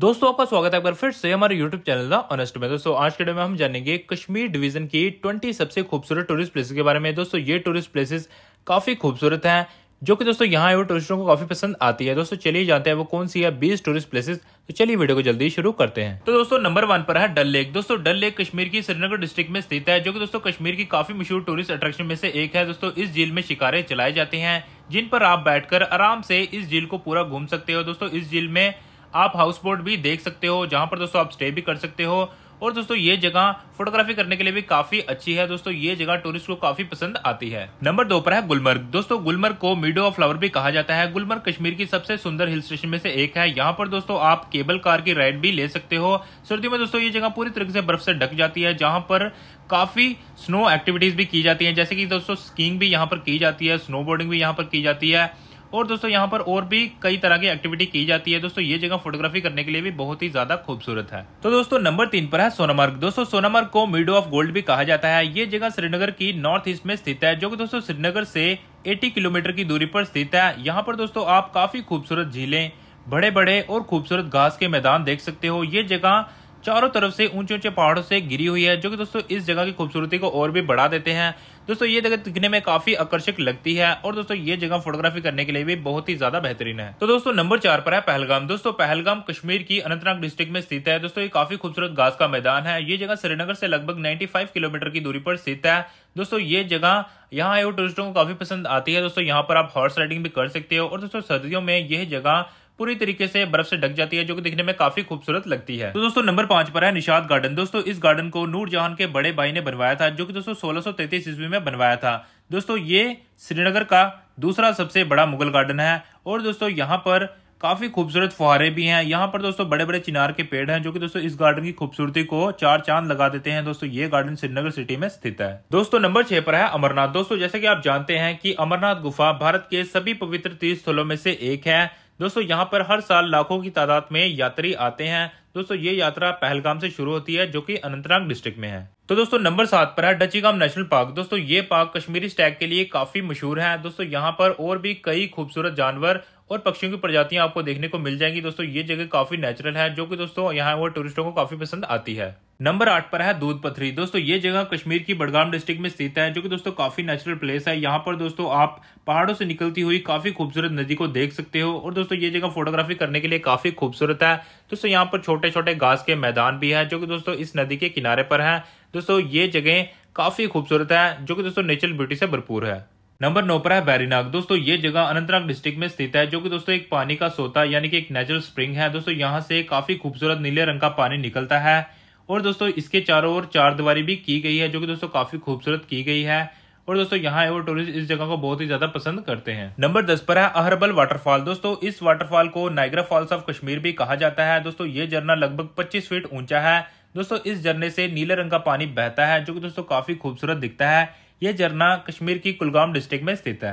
दोस्तों आपका स्वागत है एक बार फिर से हमारे YouTube चैनल द ऑनेस्ट में दोस्तों आज के डे में हम जानेंगे कश्मीर डिवीजन की 20 सबसे खूबसूरत टूरिस्ट प्लेसेस के बारे में दोस्तों ये टूरिस्ट प्लेसेस काफी खूबसूरत हैं जो कि दोस्तों यहाँ आए टूरिस्टों को काफी पसंद आती है दोस्तों चलिए जानते हैं वो कौन सी है बीस टूरिस्ट प्लेसेस तो चलिए वीडियो को जल्दी शुरू करते हैं तो दोस्तों नंबर वन पर है डल लेक दोस्तों डल लेक कश्मीर की श्रीनगर डिस्ट्रिक्ट में स्थित है जो कि दोस्तों कश्मीर की काफी मशहूर टूरिस्ट अट्रैक्शन में से एक है दोस्तों इस झील में शिकारे चलाए जाते हैं जिन पर आप बैठकर आराम से इस झील को पूरा घूम सकते हो दोस्तों इस झील में आप हाउस बोट भी देख सकते हो जहाँ पर दोस्तों आप स्टे भी कर सकते हो और दोस्तों ये जगह फोटोग्राफी करने के लिए भी काफी अच्छी है दोस्तों ये जगह टूरिस्ट को काफी पसंद आती है नंबर दो पर है गुलमर्ग दोस्तों गुलमर्ग को मीडो ऑफ फ्लावर भी कहा जाता है गुलमर्ग कश्मीर की सबसे सुंदर हिल स्टेशन में से एक है यहाँ पर दोस्तों आप केबल कार की राइड भी ले सकते हो सर्दियों में दोस्तों ये जगह पूरी तरीके से बर्फ से ढक जाती है जहाँ पर काफी स्नो एक्टिविटीज भी की जाती है जैसे की दोस्तों स्कीइंग भी यहाँ पर की जाती है स्नो भी यहाँ पर की जाती है और दोस्तों यहाँ पर और भी कई तरह की एक्टिविटी की जाती है दोस्तों ये जगह फोटोग्राफी करने के लिए भी बहुत ही ज्यादा खूबसूरत है तो दोस्तों नंबर तीन पर है सोनामर्ग दोस्तों सोनामर्ग को मिडो ऑफ गोल्ड भी कहा जाता है ये जगह श्रीनगर की नॉर्थ ईस्ट में स्थित है जो कि दोस्तों श्रीनगर से एटी किलोमीटर की दूरी पर स्थित है यहाँ पर दोस्तों आप काफी खूबसूरत झीलें बड़े बड़े और खूबसूरत घास के मैदान देख सकते हो ये जगह चारों तरफ से ऊंचे ऊंचे पहाड़ों से गिरी हुई है जो कि दोस्तों इस जगह की खूबसूरती को और भी बढ़ा देते हैं दोस्तों ये जगह दिखने में काफी आकर्षक लगती है और दोस्तों ये जगह फोटोग्राफी करने के लिए भी बहुत ही ज्यादा बेहतरीन है तो दोस्तों नंबर चार पर है पहलगाम दोस्तों पहलगाम कश्मीर की अनंतनाग डिस्ट्रिक्ट में स्थित है दोस्तों ये काफी खूबसूरत घास का मैदान है ये जगह श्रीनगर से लगभग नाइन्टी किलोमीटर की दूरी पर स्थित है दोस्तों ये जगह यहाँ आए हुए टूरिस्टों को काफी पसंद आती है दोस्तों यहाँ पर आप हॉर्स राइडिंग भी कर सकते हो और दोस्तों सर्दियों में यह जगह पूरी तरीके से बर्फ से ढक जाती है जो कि दिखने में काफी खूबसूरत लगती है तो दोस्तों नंबर पांच पर है निषाद गार्डन दोस्तों इस गार्डन को नूर जहान के बड़े भाई ने बनवाया था जो कि दोस्तों सोलह ईस्वी में बनवाया था दोस्तों ये श्रीनगर का दूसरा सबसे बड़ा मुगल गार्डन है और दोस्तों यहाँ पर काफी खूबसूरत फुहारे भी हैं यहाँ पर दोस्तों बड़े बड़े चिनार के पेड़ हैं जो कि दोस्तों इस गार्डन की खूबसूरती को चार चांद लगा देते हैं दोस्तों ये गार्डन श्रीनगर सिटी में स्थित है दोस्तों नंबर छह पर है अमरनाथ दोस्तों जैसे कि आप जानते हैं कि अमरनाथ गुफा भारत के सभी पवित्र तीर्थ स्थलों में से एक है दोस्तों यहाँ पर हर साल लाखों की तादाद में यात्री आते हैं दोस्तों ये यात्रा पहलगाम से शुरू होती है जो कि अनंतनाग डिस्ट्रिक्ट में है तो दोस्तों नंबर सात पर है डचीगाम नेशनल पार्क दोस्तों ये पार्क कश्मीरी स्टैग के लिए काफी मशहूर है दोस्तों यहाँ पर और भी कई खूबसूरत जानवर और पक्षियों की प्रजातियां आपको देखने को मिल जाएंगी दोस्तों ये जगह काफी नेचुरल है जो कि दोस्तों यहाँ वो टूरिस्टों को काफी पसंद आती है नंबर आठ पर है दूध पथरी दोस्तों ये जगह कश्मीर की बड़गाम डिस्ट्रिक्ट में स्थित है जो कि दोस्तों काफी नेचुरल प्लेस है यहाँ पर दोस्तों आप पहाड़ों से निकलती हुई काफी खूबसूरत नदी को देख सकते हो और दोस्तों ये जगह फोटोग्राफी करने के लिए काफी खूबसूरत है दोस्तों यहाँ पर छोटे छोटे घास के मैदान भी है जो की दोस्तों इस नदी के किनारे पर है दोस्तों ये जगह काफी खूबसूरत है जो कि दोस्तों नेचुरल ब्यूटी से भरपूर है नंबर नौ पर है बैरीनाग दोस्तों ये जगह अनंतनाग डिस्ट्रिक्ट में स्थित है जो कि दोस्तों एक पानी का सोता यानी कि एक नेचुरल स्प्रिंग है दोस्तों यहाँ से काफी खूबसूरत नीले रंग का पानी निकलता है और दोस्तों इसके चारों ओर चार दीवारी भी की गई है जो कि दोस्तों काफी खूबसूरत की गई है और दोस्तों यहाँ और टूरिस्ट इस जगह को बहुत ही ज्यादा पसंद करते हैं नंबर दस पर है अहरबल वाटरफॉल दोस्तों इस वाटरफॉल को नाइग्रा फॉल्स ऑफ कश्मीर भी कहा जाता है दोस्तों ये झरना लगभग पच्चीस फीट ऊंचा है दोस्तों इस झरने से नीले रंग का पानी बहता है जो कि दोस्तों काफी खूबसूरत दिखता है यह झरना कश्मीर की कुलगाम डिस्ट्रिक्ट में स्थित है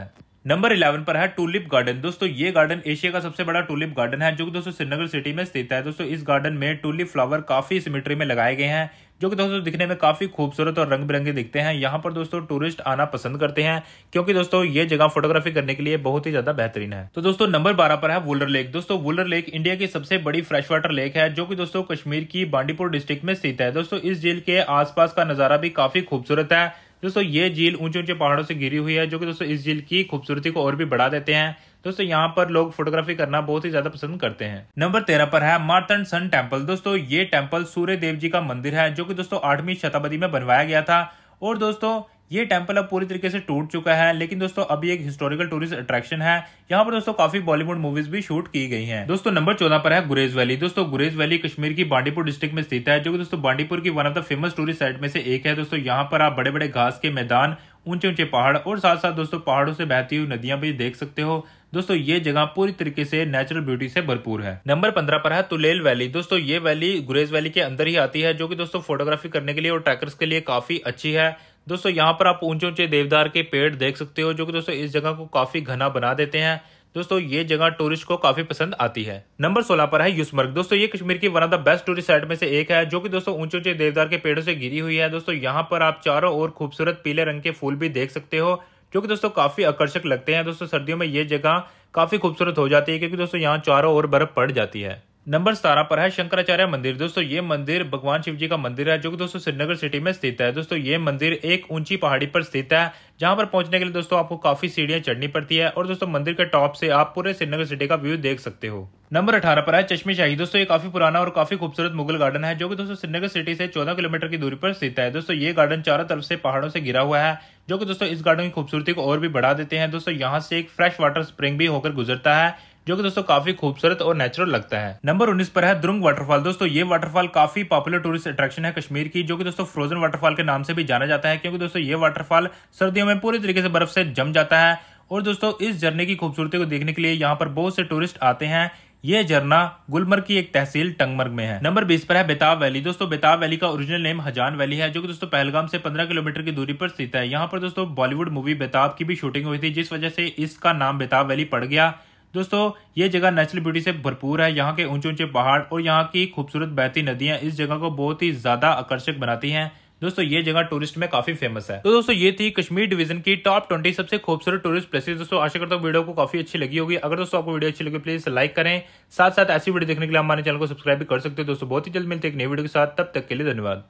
नंबर इलेवन पर है टूलिप गार्डन दोस्तों ये गार्डन एशिया का सबसे बड़ा टूलिप गार्डन है जो कि दोस्तों श्रीनगर सिटी में स्थित है दोस्तों इस गार्डन में टूलिप फ्लावर काफी सिमिट्री में लगाए गए हैं जो कि दोस्तों दिखने में काफी खूबसूरत और रंग बिरंगे दिखते हैं यहाँ पर दोस्तों टूरिस्ट आना पसंद करते हैं क्योंकि दोस्तों ये जगह फोटोग्राफी करने के लिए बहुत ही ज्यादा बेहतरीन है तो दोस्तों नंबर बारह पर है वुलर लेक दोस्तों वुलर लेक इंडिया की सबसे बड़ी फ्रेश वाटर लेक है जो की दोस्तों कश्मीर की बांडीपुर डिस्ट्रिक्ट में स्थित है दोस्तों इस झील के आसपास का नजारा भी काफी खूबसूरत है दोस्तों ये झील ऊंचे ऊंचे पहाड़ों से घिरी हुई है जो कि दोस्तों इस झील की खूबसूरती को और भी बढ़ा देते हैं दोस्तों यहाँ पर लोग फोटोग्राफी करना बहुत ही ज्यादा पसंद करते हैं नंबर तेरह पर है मार्थन सन टेम्पल दोस्तों ये टेम्पल सूर्य देव जी का मंदिर है जो की दोस्तों आठवीं शताब्दी में बनवाया गया था और दोस्तों ये टेम्पल अब पूरी तरीके से टूट चुका है लेकिन दोस्तों अभी एक हिस्टोरिकल टूरिस्ट अट्रैक्शन है यहाँ पर दोस्तों काफी बॉलीवुड मूवीज भी शूट की गई हैं दोस्तों नंबर चौदह पर है गुरेज वैली दोस्तों गुरेज वैली कश्मीर की बांडीपुर डिस्ट्रिक्ट में स्थित है जो कि दोस्तों बांडीपुर की one of the famous tourist site में से एक है दोस्तों यहाँ पर आप बड़े बड़े घास के मैदान ऊंचे ऊंचे पहाड़ और साथ साथ दोस्तों पहाड़ों से बहती हुई नदियां भी देख सकते हो दोस्तों ये जगह पूरी तरीके से नेचुरल ब्यूटी से भरपूर है नंबर पंद्रह पर है तुलेल वैली दोस्तों ये वैली गुरेज वैली के अंदर ही आती है जो कि दोस्तों फोटोग्राफी करने के लिए और ट्रैकर्स के लिए काफी अच्छी है दोस्तों यहाँ पर आप ऊंचे ऊंचे देवदार के पेड़ देख सकते हो जो कि दोस्तों इस जगह को काफी घना बना देते हैं दोस्तों ये जगह टूरिस्ट को काफी पसंद आती है नंबर सोलह पर है युसमर्ग दोस्तों ये कश्मीर की one of the best tourist site में से एक है जो कि दोस्तों ऊंचे ऊंचे देवदार के पेड़ों से घिरी हुई है दोस्तों यहाँ पर आप चारों ओर खूबसूरत पीले रंग के फूल भी देख सकते हो जो कि दोस्तों काफी आकर्षक लगते हैं दोस्तों सर्दियों में ये जगह काफी खूबसूरत हो जाती है क्योंकि दोस्तों यहाँ चारों ओर बर्फ पड़ जाती है नंबर सतारह पर है शंकराचार्य मंदिर दोस्तों ये मंदिर भगवान शिव जी का मंदिर है जो कि दोस्तों श्रीनगर सिटी में स्थित है दोस्तों ये मंदिर एक ऊंची पहाड़ी पर स्थित है जहां पर पहुंचने के लिए दोस्तों आपको काफी सीढ़ियां चढ़नी पड़ती है और दोस्तों मंदिर के टॉप से आप पूरे श्रीनगर सिटी का व्यू देख सकते हो नंबर अठारह पर है चश्मे शाही दोस्तों ये काफी पुराना और काफी खूबसूरत मुगल गार्डन है जो कि दोस्तों श्रीनगर सिटी से चौदह किलोमीटर की दूरी पर स्थित है दोस्तों ये गार्डन चारों तरफ से पहाड़ों से घिरा हुआ है जो कि दोस्तों इस गार्डन की खूबसूरती को और भी बढ़ा देते हैं दोस्तों यहाँ से एक फ्रेश वाटर स्प्रिंग भी होकर गुजरता है जो कि दोस्तों काफी खूबसूरत और नेचुरल लगता है नंबर उन्नीस पर है द्रुंग वाटरफॉल दोस्तों ये वाटरफॉल काफी पॉपुलर टूरिस्ट अट्रैक्शन है कश्मीर की जो कि दोस्तों फ्रोजन वाटरफॉल के नाम से भी जाना जाता है क्योंकि दोस्तों ये वाटरफॉल सर्दियों में पूरी तरीके से बर्फ से जम जाता है और दोस्तों इस झरने की खूबसूरती को देखने के लिए यहाँ पर बहुत से टूरिस्ट आते हैं ये झरना गुलमर्ग की एक तहसील टंगमर्ग में है नंबर बीस पर है बेताब वैली दोस्तों बेताब वैली का ओरिजिनल नेम हजान वैली है जो कि दोस्तों पहलगाम से 15 किलोमीटर की दूरी पर स्थित है यहाँ पर दोस्तों बॉलीवुड मूवी बेताब की भी शूटिंग हुई थी जिस वजह से इसका नाम बेताब वैली पड़ गया दोस्तों ये जगह नेचुरल ब्यूटी से भरपूर है यहाँ के ऊंचे ऊंचे पहाड़ और यहाँ की खूबसूरत बहती नदियां इस जगह को बहुत ही ज्यादा आकर्षक बनाती हैं दोस्तों ये जगह टूरिस्ट में काफी फेमस है तो दोस्तों ये थी कश्मीर डिवीजन की टॉप ट्वेंटी सबसे खूबसूरत टूरिस्ट प्लेसेस दोस्तों आशा करता हूँ वीडियो को काफी अच्छी लगी होगी अगर दोस्तों आपको वीडियो अच्छी लगी प्लीज लाइक करें साथ साथ ऐसी वीडियो देखने के लिए हमारे चैनल को सब्सक्राइब भी कर सकते हो दोस्तों बहुत ही जल्द मिलते एक नई वीडियो के साथ तब तक के लिए धन्यवाद